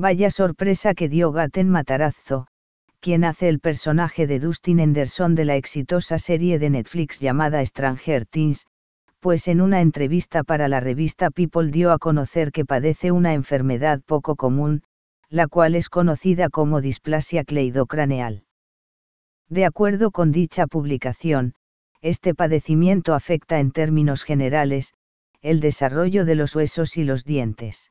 Vaya sorpresa que dio Gaten Matarazzo, quien hace el personaje de Dustin Henderson de la exitosa serie de Netflix llamada Stranger Things, pues en una entrevista para la revista People dio a conocer que padece una enfermedad poco común, la cual es conocida como displasia cleidocraneal. De acuerdo con dicha publicación, este padecimiento afecta en términos generales, el desarrollo de los huesos y los dientes.